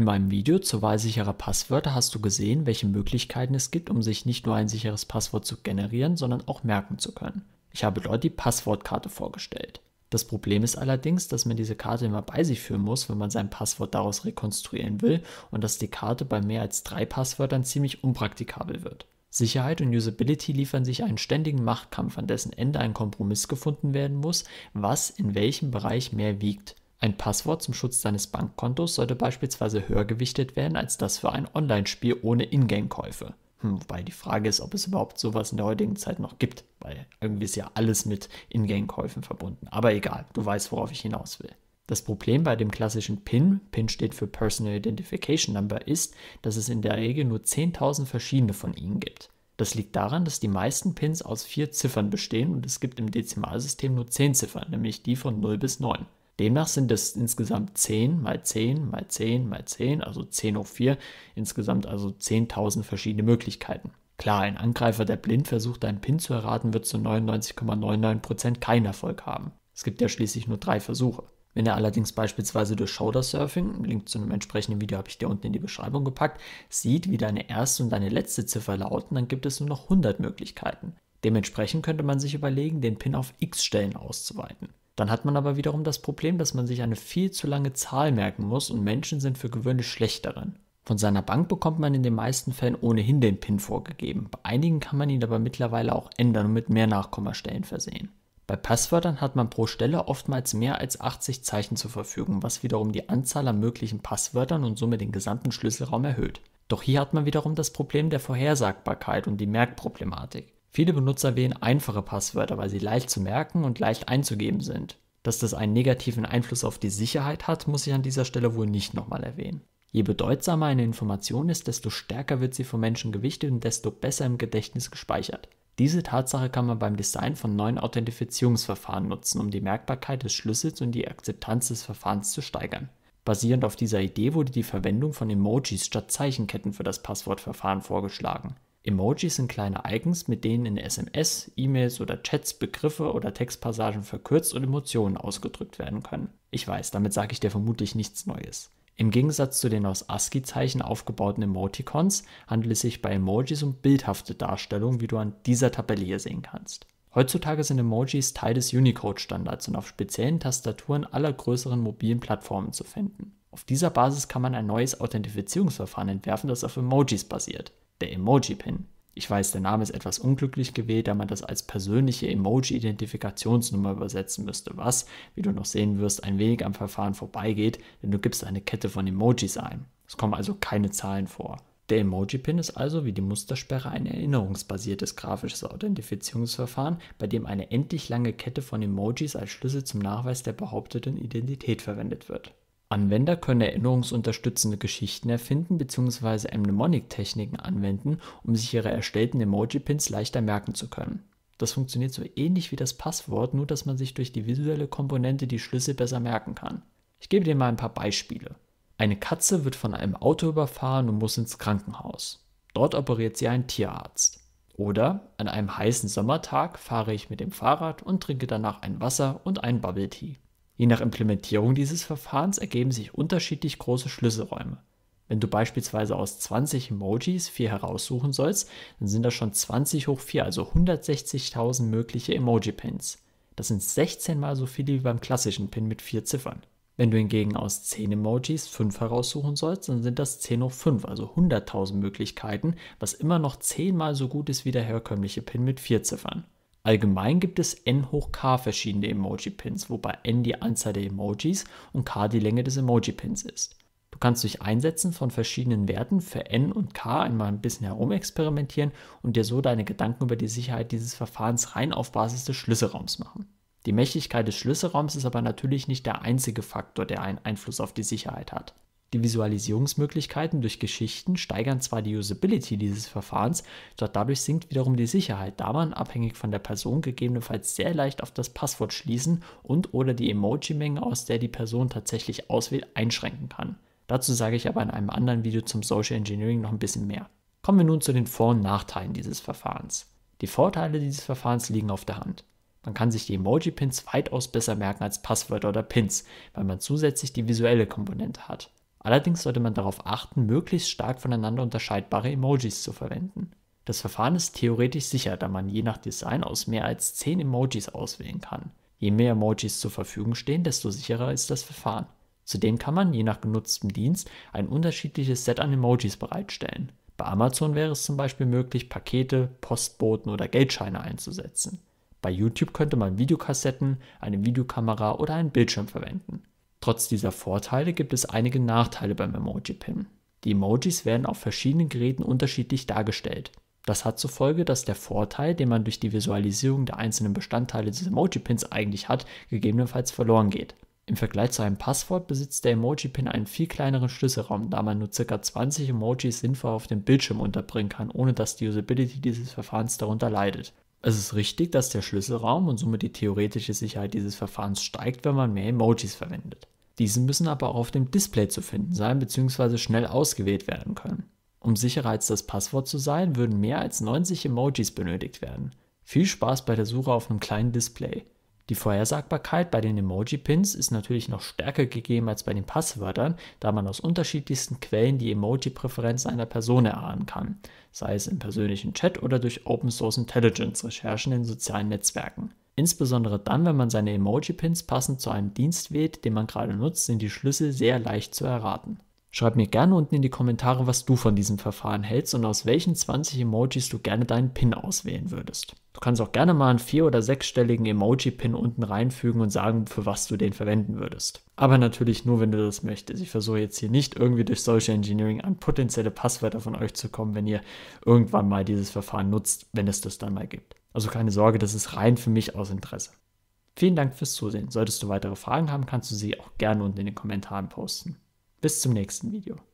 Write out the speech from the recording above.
In meinem Video zur Wahl sicherer Passwörter hast du gesehen, welche Möglichkeiten es gibt, um sich nicht nur ein sicheres Passwort zu generieren, sondern auch merken zu können. Ich habe dort die Passwortkarte vorgestellt. Das Problem ist allerdings, dass man diese Karte immer bei sich führen muss, wenn man sein Passwort daraus rekonstruieren will und dass die Karte bei mehr als drei Passwörtern ziemlich unpraktikabel wird. Sicherheit und Usability liefern sich einen ständigen Machtkampf, an dessen Ende ein Kompromiss gefunden werden muss, was in welchem Bereich mehr wiegt. Ein Passwort zum Schutz deines Bankkontos sollte beispielsweise höher gewichtet werden als das für ein Online-Spiel ohne Ingame-Käufe. Hm, wobei die Frage ist, ob es überhaupt sowas in der heutigen Zeit noch gibt, weil irgendwie ist ja alles mit Ingame-Käufen verbunden. Aber egal, du weißt, worauf ich hinaus will. Das Problem bei dem klassischen PIN, PIN steht für Personal Identification Number, ist, dass es in der Regel nur 10.000 verschiedene von ihnen gibt. Das liegt daran, dass die meisten Pins aus vier Ziffern bestehen und es gibt im Dezimalsystem nur 10 Ziffern, nämlich die von 0 bis 9. Demnach sind es insgesamt 10 mal 10 mal 10 mal 10, also 10 hoch 4, insgesamt also 10.000 verschiedene Möglichkeiten. Klar, ein Angreifer, der blind versucht, einen Pin zu erraten, wird zu 99,99% ,99 keinen Erfolg haben. Es gibt ja schließlich nur drei Versuche. Wenn er allerdings beispielsweise durch Shoulder Surfing, Link zu einem entsprechenden Video habe ich dir unten in die Beschreibung gepackt, sieht, wie deine erste und deine letzte Ziffer lauten, dann gibt es nur noch 100 Möglichkeiten. Dementsprechend könnte man sich überlegen, den Pin auf x Stellen auszuweiten. Dann hat man aber wiederum das Problem, dass man sich eine viel zu lange Zahl merken muss und Menschen sind für gewöhnlich schlecht darin. Von seiner Bank bekommt man in den meisten Fällen ohnehin den PIN vorgegeben. Bei einigen kann man ihn aber mittlerweile auch ändern und mit mehr Nachkommastellen versehen. Bei Passwörtern hat man pro Stelle oftmals mehr als 80 Zeichen zur Verfügung, was wiederum die Anzahl an möglichen Passwörtern und somit den gesamten Schlüsselraum erhöht. Doch hier hat man wiederum das Problem der Vorhersagbarkeit und die Merkproblematik. Viele Benutzer wählen einfache Passwörter, weil sie leicht zu merken und leicht einzugeben sind. Dass das einen negativen Einfluss auf die Sicherheit hat, muss ich an dieser Stelle wohl nicht nochmal erwähnen. Je bedeutsamer eine Information ist, desto stärker wird sie von Menschen gewichtet und desto besser im Gedächtnis gespeichert. Diese Tatsache kann man beim Design von neuen Authentifizierungsverfahren nutzen, um die Merkbarkeit des Schlüssels und die Akzeptanz des Verfahrens zu steigern. Basierend auf dieser Idee wurde die Verwendung von Emojis statt Zeichenketten für das Passwortverfahren vorgeschlagen. Emojis sind kleine Icons, mit denen in SMS, E-Mails oder Chats Begriffe oder Textpassagen verkürzt und Emotionen ausgedrückt werden können. Ich weiß, damit sage ich dir vermutlich nichts Neues. Im Gegensatz zu den aus ASCII-Zeichen aufgebauten Emoticons handelt es sich bei Emojis um bildhafte Darstellungen, wie du an dieser Tabelle hier sehen kannst. Heutzutage sind Emojis Teil des Unicode-Standards und auf speziellen Tastaturen aller größeren mobilen Plattformen zu finden. Auf dieser Basis kann man ein neues Authentifizierungsverfahren entwerfen, das auf Emojis basiert der Emoji Pin. Ich weiß, der Name ist etwas unglücklich gewählt, da man das als persönliche Emoji-Identifikationsnummer übersetzen müsste, was, wie du noch sehen wirst, ein wenig am Verfahren vorbeigeht, denn du gibst eine Kette von Emojis ein. Es kommen also keine Zahlen vor. Der Emoji-Pin ist also wie die Mustersperre ein erinnerungsbasiertes grafisches Authentifizierungsverfahren, bei dem eine endlich lange Kette von Emojis als Schlüssel zum Nachweis der behaupteten Identität verwendet wird. Anwender können erinnerungsunterstützende Geschichten erfinden bzw. Mnemonic-Techniken anwenden, um sich ihre erstellten Emoji-Pins leichter merken zu können. Das funktioniert so ähnlich wie das Passwort, nur dass man sich durch die visuelle Komponente die Schlüssel besser merken kann. Ich gebe dir mal ein paar Beispiele. Eine Katze wird von einem Auto überfahren und muss ins Krankenhaus. Dort operiert sie einen Tierarzt. Oder an einem heißen Sommertag fahre ich mit dem Fahrrad und trinke danach ein Wasser und einen Bubble Tea. Je nach Implementierung dieses Verfahrens ergeben sich unterschiedlich große Schlüsselräume. Wenn du beispielsweise aus 20 Emojis 4 heraussuchen sollst, dann sind das schon 20 hoch 4, also 160.000 mögliche Emoji-Pins. Das sind 16 mal so viele wie beim klassischen Pin mit 4 Ziffern. Wenn du hingegen aus 10 Emojis 5 heraussuchen sollst, dann sind das 10 hoch 5, also 100.000 Möglichkeiten, was immer noch 10 mal so gut ist wie der herkömmliche Pin mit 4 Ziffern. Allgemein gibt es n hoch k verschiedene Emoji-Pins, wobei n die Anzahl der Emojis und k die Länge des Emoji-Pins ist. Du kannst durch Einsetzen von verschiedenen Werten für n und k einmal ein bisschen herumexperimentieren und dir so deine Gedanken über die Sicherheit dieses Verfahrens rein auf Basis des Schlüsselraums machen. Die Mächtigkeit des Schlüsselraums ist aber natürlich nicht der einzige Faktor, der einen Einfluss auf die Sicherheit hat. Die Visualisierungsmöglichkeiten durch Geschichten steigern zwar die Usability dieses Verfahrens, doch dadurch sinkt wiederum die Sicherheit, da man abhängig von der Person gegebenenfalls sehr leicht auf das Passwort schließen und oder die Emoji-Menge, aus der die Person tatsächlich auswählt, einschränken kann. Dazu sage ich aber in einem anderen Video zum Social Engineering noch ein bisschen mehr. Kommen wir nun zu den Vor- und Nachteilen dieses Verfahrens. Die Vorteile dieses Verfahrens liegen auf der Hand. Man kann sich die Emoji-Pins weitaus besser merken als Passwörter oder Pins, weil man zusätzlich die visuelle Komponente hat. Allerdings sollte man darauf achten, möglichst stark voneinander unterscheidbare Emojis zu verwenden. Das Verfahren ist theoretisch sicher, da man je nach Design aus mehr als 10 Emojis auswählen kann. Je mehr Emojis zur Verfügung stehen, desto sicherer ist das Verfahren. Zudem kann man je nach genutztem Dienst ein unterschiedliches Set an Emojis bereitstellen. Bei Amazon wäre es zum Beispiel möglich, Pakete, Postboten oder Geldscheine einzusetzen. Bei YouTube könnte man Videokassetten, eine Videokamera oder einen Bildschirm verwenden. Trotz dieser Vorteile gibt es einige Nachteile beim Emoji-Pin. Die Emojis werden auf verschiedenen Geräten unterschiedlich dargestellt. Das hat zur Folge, dass der Vorteil, den man durch die Visualisierung der einzelnen Bestandteile des Emoji-Pins eigentlich hat, gegebenenfalls verloren geht. Im Vergleich zu einem Passwort besitzt der Emoji-Pin einen viel kleineren Schlüsselraum, da man nur ca. 20 Emojis sinnvoll auf dem Bildschirm unterbringen kann, ohne dass die Usability dieses Verfahrens darunter leidet. Es ist richtig, dass der Schlüsselraum und somit die theoretische Sicherheit dieses Verfahrens steigt, wenn man mehr Emojis verwendet. Diese müssen aber auch auf dem Display zu finden sein bzw. schnell ausgewählt werden können. Um sicherer als das Passwort zu sein, würden mehr als 90 Emojis benötigt werden. Viel Spaß bei der Suche auf einem kleinen Display. Die Vorhersagbarkeit bei den Emoji-Pins ist natürlich noch stärker gegeben als bei den Passwörtern, da man aus unterschiedlichsten Quellen die Emoji-Präferenzen einer Person erahnen kann, sei es im persönlichen Chat oder durch Open Source Intelligence Recherchen in sozialen Netzwerken. Insbesondere dann, wenn man seine Emoji-Pins passend zu einem Dienst wählt, den man gerade nutzt, sind die Schlüssel sehr leicht zu erraten. Schreib mir gerne unten in die Kommentare, was du von diesem Verfahren hältst und aus welchen 20 Emojis du gerne deinen PIN auswählen würdest. Du kannst auch gerne mal einen vier- oder sechsstelligen Emoji-PIN unten reinfügen und sagen, für was du den verwenden würdest. Aber natürlich nur, wenn du das möchtest. Ich versuche jetzt hier nicht irgendwie durch Social Engineering an potenzielle Passwörter von euch zu kommen, wenn ihr irgendwann mal dieses Verfahren nutzt, wenn es das dann mal gibt. Also keine Sorge, das ist rein für mich aus Interesse. Vielen Dank fürs Zusehen. Solltest du weitere Fragen haben, kannst du sie auch gerne unten in den Kommentaren posten. Bis zum nächsten Video.